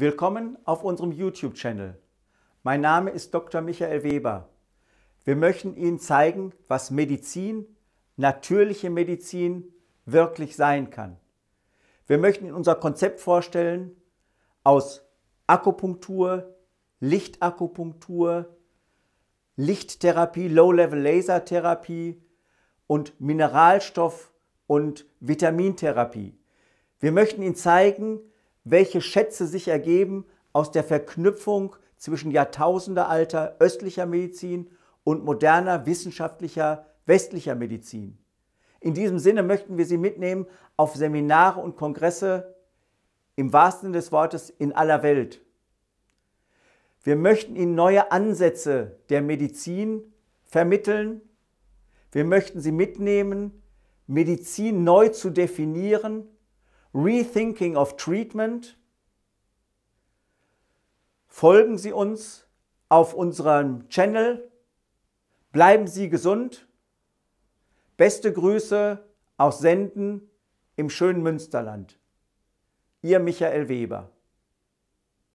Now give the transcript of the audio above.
Willkommen auf unserem YouTube-Channel. Mein Name ist Dr. Michael Weber. Wir möchten Ihnen zeigen, was Medizin, natürliche Medizin, wirklich sein kann. Wir möchten Ihnen unser Konzept vorstellen aus Akupunktur, Lichtakupunktur, Lichttherapie, low level laser therapie und Mineralstoff- und Vitamintherapie. Wir möchten Ihnen zeigen, welche Schätze sich ergeben aus der Verknüpfung zwischen jahrtausendealter östlicher Medizin und moderner wissenschaftlicher westlicher Medizin. In diesem Sinne möchten wir Sie mitnehmen auf Seminare und Kongresse im wahrsten Sinne des Wortes in aller Welt. Wir möchten Ihnen neue Ansätze der Medizin vermitteln. Wir möchten Sie mitnehmen, Medizin neu zu definieren Rethinking of Treatment. Folgen Sie uns auf unserem Channel. Bleiben Sie gesund. Beste Grüße aus Senden im schönen Münsterland. Ihr Michael Weber.